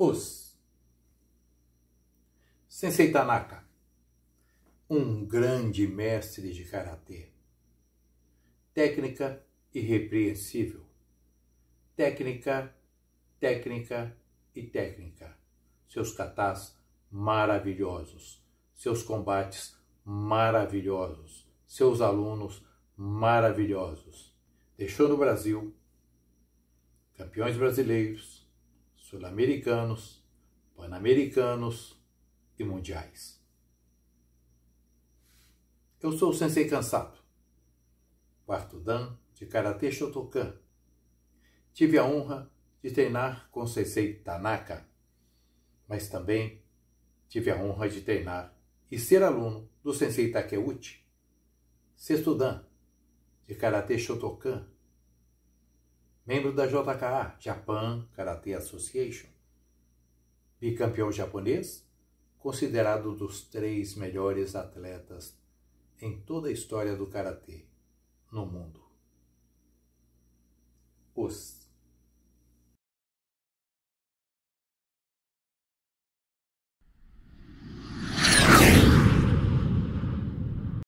os. Sensei Tanaka, um grande mestre de karatê. Técnica irrepreensível. Técnica, técnica e técnica. Seus katás maravilhosos, seus combates maravilhosos, seus alunos maravilhosos. Deixou no Brasil campeões brasileiros, sul-americanos, pan-americanos e mundiais. Eu sou o Sensei Kansato, quarto dan de Karatê Shotokan. Tive a honra de treinar com Sensei Tanaka, mas também tive a honra de treinar e ser aluno do Sensei Takeuchi, sexto dan de Karatê Shotokan membro da JKA, Japan Karate Association, bicampeão japonês, considerado dos três melhores atletas em toda a história do karatê no mundo. Os